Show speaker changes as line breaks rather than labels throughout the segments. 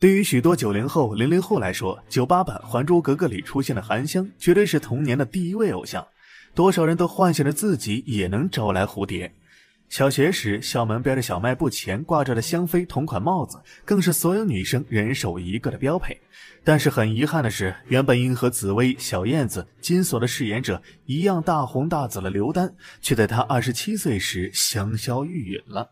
对于许多九零后、零零后来说，《九八版还珠格格》里出现的含香，绝对是童年的第一位偶像。多少人都幻想着自己也能招来蝴蝶。小学时，校门边的小卖部前挂着的香妃同款帽子，更是所有女生人手一个的标配。但是很遗憾的是，原本应和紫薇、小燕子、金锁的饰演者一样大红大紫的刘丹，却在她二十七岁时香消玉殒了。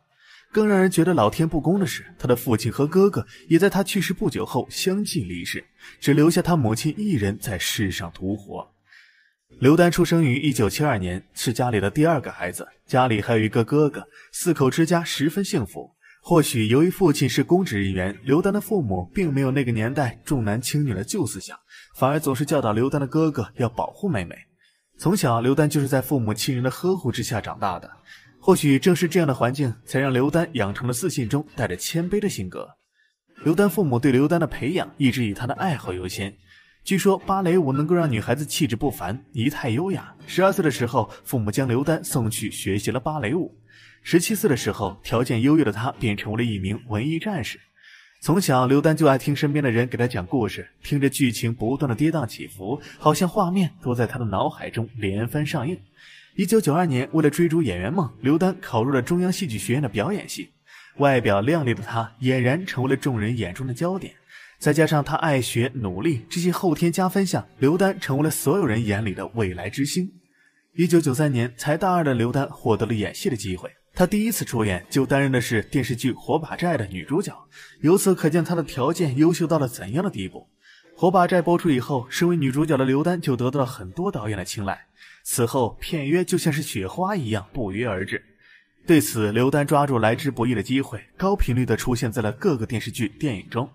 更让人觉得老天不公的是，他的父亲和哥哥也在他去世不久后相继离世，只留下他母亲一人在世上独活。刘丹出生于一九七二年，是家里的第二个孩子，家里还有一个哥哥，四口之家十分幸福。或许由于父亲是公职人员，刘丹的父母并没有那个年代重男轻女的旧思想，反而总是教导刘丹的哥哥要保护妹妹。从小，刘丹就是在父母亲人的呵护之下长大的。或许正是这样的环境，才让刘丹养成了自信中带着谦卑的性格。刘丹父母对刘丹的培养一直以他的爱好优先。据说芭蕾舞能够让女孩子气质不凡，仪态优雅。十二岁的时候，父母将刘丹送去学习了芭蕾舞。十七岁的时候，条件优越的他便成为了一名文艺战士。从小，刘丹就爱听身边的人给他讲故事，听着剧情不断的跌宕起伏，好像画面都在他的脑海中连番上映。一九九二年，为了追逐演员梦，刘丹考入了中央戏剧学院的表演系。外表靓丽的她，俨然成为了众人眼中的焦点。再加上她爱学、努力这些后天加分项，刘丹成为了所有人眼里的未来之星。一九九三年，才大二的刘丹获得了演戏的机会。她第一次出演就担任的是电视剧《火把寨》的女主角，由此可见她的条件优秀到了怎样的地步。《火把寨》播出以后，身为女主角的刘丹就得到了很多导演的青睐。此后，片约就像是雪花一样不约而至。对此，刘丹抓住来之不易的机会，高频率的出现在了各个电视剧、电影中。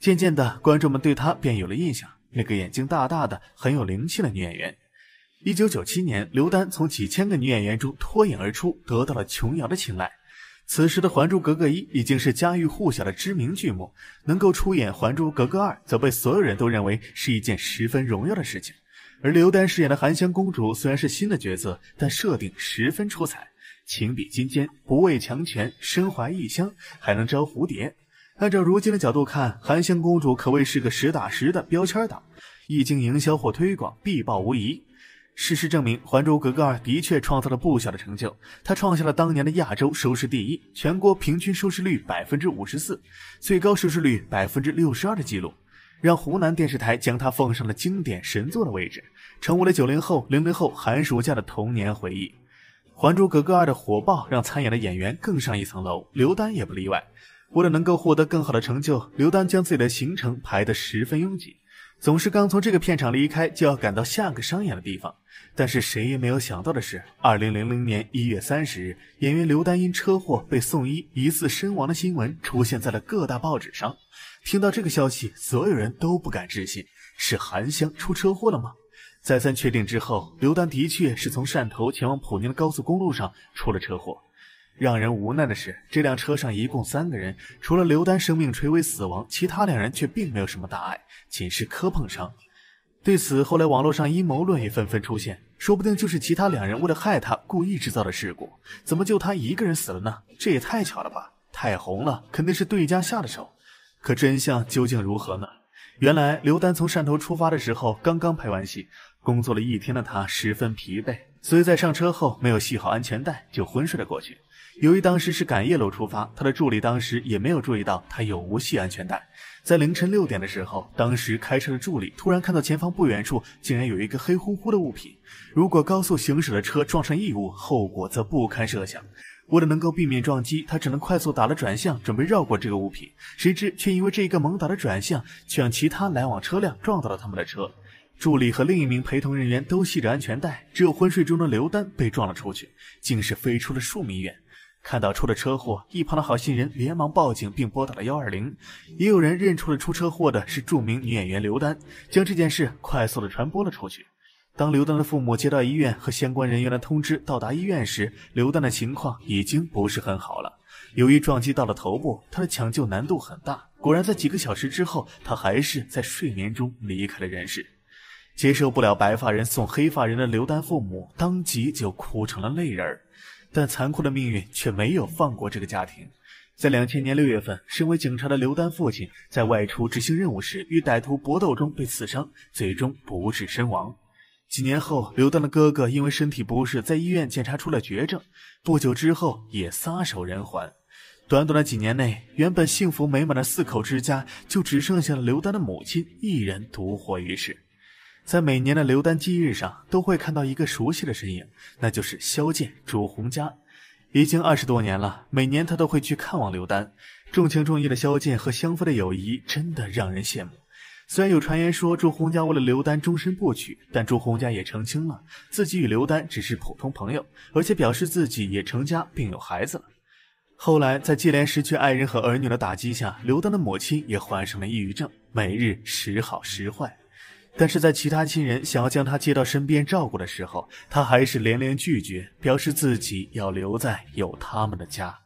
渐渐的，观众们对她便有了印象——那个眼睛大大的、很有灵气的女演员。一九九七年，刘丹从几千个女演员中脱颖而出，得到了琼瑶的青睐。此时的《还珠格格一》已经是家喻户晓的知名剧目，能够出演《还珠格格二》，则被所有人都认为是一件十分荣耀的事情。而刘丹饰演的寒香公主虽然是新的角色，但设定十分出彩，情比金坚，不畏强权，身怀异香，还能招蝴蝶。按照如今的角度看，寒香公主可谓是个实打实的标签党，一经营销或推广，必爆无疑。事实证明，《还珠格格二》的确创造了不小的成就，它创下了当年的亚洲收视第一，全国平均收视率百分之五十四，最高收视率百分之六十二的记录。让湖南电视台将它奉上了经典神作的位置，成为了九零后、零零后寒暑假的童年回忆。《还珠格格二》的火爆让参演的演员更上一层楼，刘丹也不例外。为了能够获得更好的成就，刘丹将自己的行程排得十分拥挤，总是刚从这个片场离开，就要赶到下个商演的地方。但是谁也没有想到的是，二零零零年一月三十日，演员刘丹因车祸被送医疑似身亡的新闻出现在了各大报纸上。听到这个消息，所有人都不敢置信，是韩香出车祸了吗？再三确定之后，刘丹的确是从汕头前往普宁的高速公路上出了车祸。让人无奈的是，这辆车上一共三个人，除了刘丹生命垂危死亡，其他两人却并没有什么大碍，仅是磕碰伤。对此，后来网络上阴谋论也纷纷出现，说不定就是其他两人为了害他故意制造的事故，怎么就他一个人死了呢？这也太巧了吧！太红了，肯定是对家下的手。可真相究竟如何呢？原来刘丹从汕头出发的时候，刚刚拍完戏，工作了一天的他十分疲惫，所以在上车后没有系好安全带就昏睡了过去。由于当时是赶夜路出发，他的助理当时也没有注意到他有无系安全带。在凌晨六点的时候，当时开车的助理突然看到前方不远处竟然有一个黑乎乎的物品。如果高速行驶的车撞上异物，后果则不堪设想。为了能够避免撞击，他只能快速打了转向，准备绕过这个物品。谁知却因为这一个猛打的转向，却让其他来往车辆撞到了他们的车。助理和另一名陪同人员都系着安全带，只有昏睡中的刘丹被撞了出去，竟是飞出了数米远。看到出了车祸，一旁的好心人连忙报警并拨打了幺二零。也有人认出了出车祸的是著名女演员刘丹，将这件事快速的传播了出去。当刘丹的父母接到医院和相关人员的通知，到达医院时，刘丹的情况已经不是很好了。由于撞击到了头部，他的抢救难度很大。果然，在几个小时之后，他还是在睡眠中离开了人世。接受不了白发人送黑发人的刘丹父母，当即就哭成了泪人儿。但残酷的命运却没有放过这个家庭。在两千年六月份，身为警察的刘丹父亲在外出执行任务时，与歹徒搏斗中被刺伤，最终不治身亡。几年后，刘丹的哥哥因为身体不适，在医院检查出了绝症，不久之后也撒手人寰。短短的几年内，原本幸福美满的四口之家，就只剩下了刘丹的母亲一人独活于世。在每年的刘丹忌日上，都会看到一个熟悉的身影，那就是萧剑、朱红佳。已经二十多年了，每年他都会去看望刘丹。重情重义的萧剑和香妃的友谊，真的让人羡慕。虽然有传言说朱红家为了刘丹终身不娶，但朱红家也澄清了自己与刘丹只是普通朋友，而且表示自己也成家并有孩子了。后来在接连失去爱人和儿女的打击下，刘丹的母亲也患上了抑郁症，每日时好时坏。但是在其他亲人想要将他接到身边照顾的时候，他还是连连拒绝，表示自己要留在有他们的家。